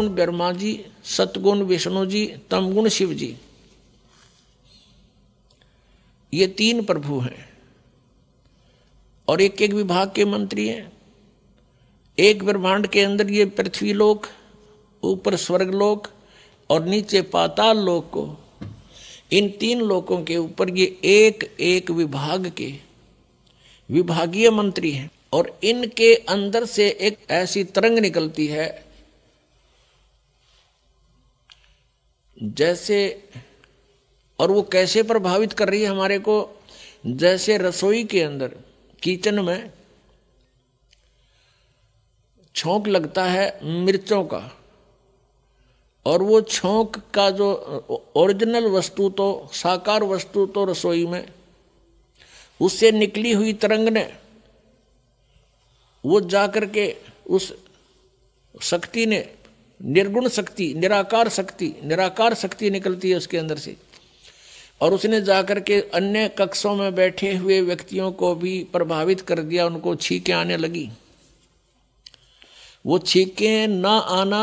रजोगुण ब्रह्मा जी सतगुण विष्णु जी तमगुण शिव जी ये तीन प्रभु हैं और एक एक विभाग के मंत्री हैं एक ब्रह्मांड के अंदर ये पृथ्वी लोक ऊपर स्वर्ग लोक और नीचे पाताल लोक को इन तीन लोकों के ऊपर ये एक एक विभाग के विभागीय मंत्री हैं और इनके अंदर से एक ऐसी तरंग निकलती है जैसे और वो कैसे प्रभावित कर रही है हमारे को जैसे रसोई के अंदर किचन में छोंक लगता है मिर्चों का और वो छोंक का जो ओरिजिनल वस्तु तो साकार वस्तु तो रसोई में उससे निकली हुई तरंग ने वो जाकर के उस शक्ति ने निर्गुण शक्ति निराकार शक्ति निराकार शक्ति निकलती है उसके अंदर से और उसने जाकर के अन्य कक्षों में बैठे हुए व्यक्तियों को भी प्रभावित कर दिया उनको छीके आने लगी वो छीके ना आना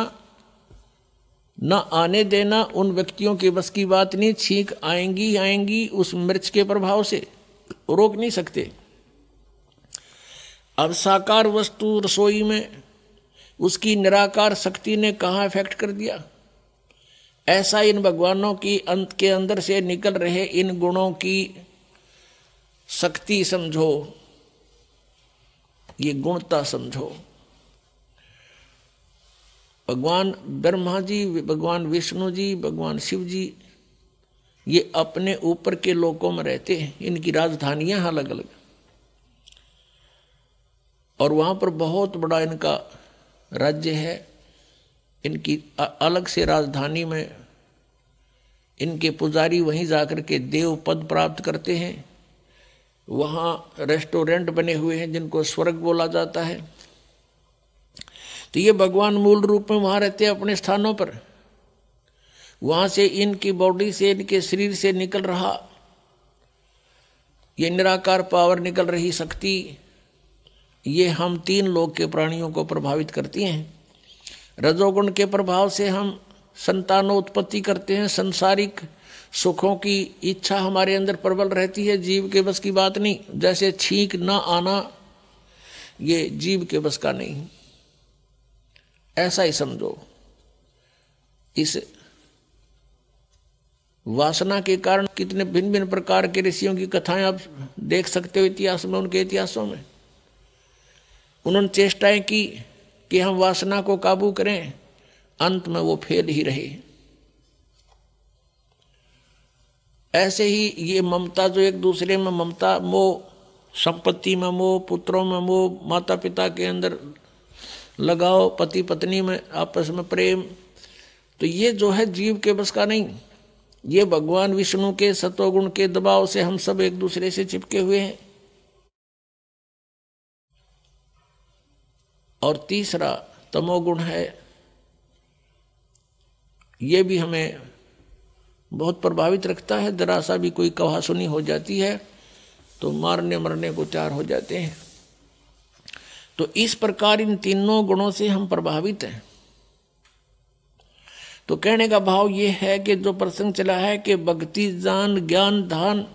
न आने देना उन व्यक्तियों के बस की बात नहीं छींक आएंगी आएंगी उस मिर्च के प्रभाव से रोक नहीं सकते अब साकार वस्तु रसोई में उसकी निराकार शक्ति ने कहाँ इफेक्ट कर दिया ऐसा इन भगवानों की अंत के अंदर से निकल रहे इन गुणों की शक्ति समझो ये गुणता समझो भगवान ब्रह्मा जी भगवान विष्णु जी भगवान शिव जी ये अपने ऊपर के लोकों में रहते हैं इनकी राजधानियां अलग अलग और वहां पर बहुत बड़ा इनका राज्य है इनकी अलग से राजधानी में इनके पुजारी वहीं जाकर के देव पद प्राप्त करते हैं वहाँ रेस्टोरेंट बने हुए हैं जिनको स्वर्ग बोला जाता है तो ये भगवान मूल रूप में वहाँ रहते हैं अपने स्थानों पर वहाँ से इनकी बॉडी से इनके शरीर से निकल रहा ये निराकार पावर निकल रही शक्ति ये हम तीन लोग के प्राणियों को प्रभावित करती हैं रजोगुण के प्रभाव से हम संतानोत्पत्ति करते हैं संसारिक सुखों की इच्छा हमारे अंदर प्रबल रहती है जीव के बस की बात नहीं जैसे छींक न आना ये जीव के बस का नहीं ऐसा ही समझो इस वासना के कारण कितने भिन्न भिन्न प्रकार के ऋषियों की कथाएं आप देख सकते हो इतिहास में उनके इतिहासों में उन्होंने चेष्टाएं की कि हम वासना को काबू करें अंत में वो फेल ही रहे ऐसे ही ये ममता जो एक दूसरे में ममता मोह संपत्ति में मोह पुत्रों में मोह माता पिता के अंदर लगाओ पति पत्नी में आपस में प्रेम तो ये जो है जीव के बस का नहीं ये भगवान विष्णु के सतोगुण के दबाव से हम सब एक दूसरे से चिपके हुए हैं और तीसरा तमोगुण है ये भी हमें बहुत प्रभावित रखता है जरा सा भी कोई कवा सुनी हो जाती है तो मारने मरने को चार हो जाते हैं तो इस प्रकार इन तीनों गुणों से हम प्रभावित हैं तो कहने का भाव यह है कि जो प्रसंग चला है कि भक्ति जान ज्ञान धान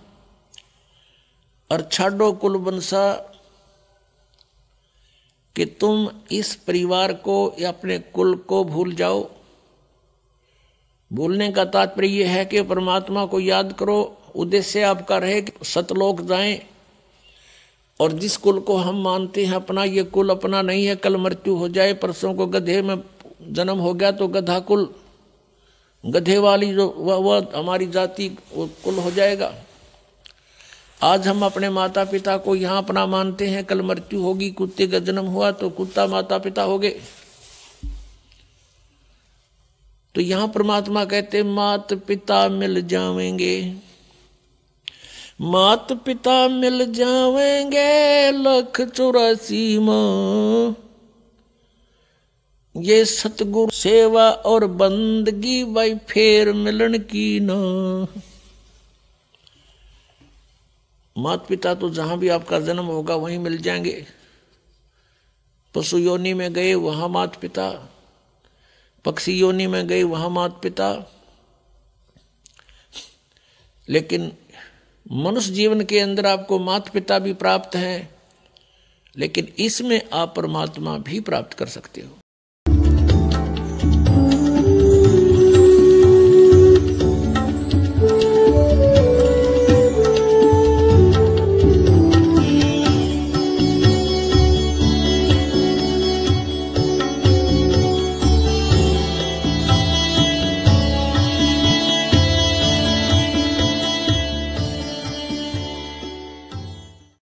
और छाडो कुल वंशा कि तुम इस परिवार को या अपने कुल को भूल जाओ भूलने का तात्पर्य यह है कि परमात्मा को याद करो उद्देश्य आपका रहे कि सतलोक जाएं और जिस कुल को हम मानते हैं अपना ये कुल अपना नहीं है कल मृत्यु हो जाए परसों को गधे में जन्म हो गया तो गधा कुल गधे वाली जो वह वा, वा, हमारी जाति कुल हो जाएगा आज हम अपने माता पिता को यहाँ अपना मानते हैं कल मृत्यु होगी कुत्ते का जन्म हुआ तो कुत्ता माता पिता हो गए तो यहां परमात्मा कहते मात पिता मिल जाएंगे मात पिता मिल जावेंगे लख चौरासी ये सतगुरु सेवा और बंदगी भाई फेर मिलन की ना माता पिता तो जहां भी आपका जन्म होगा वहीं मिल जाएंगे पशु योनि में गए वहां माता पिता पक्षी योनि में गए वहां माता पिता लेकिन मनुष्य जीवन के अंदर आपको माता पिता भी प्राप्त हैं लेकिन इसमें आप परमात्मा भी प्राप्त कर सकते हो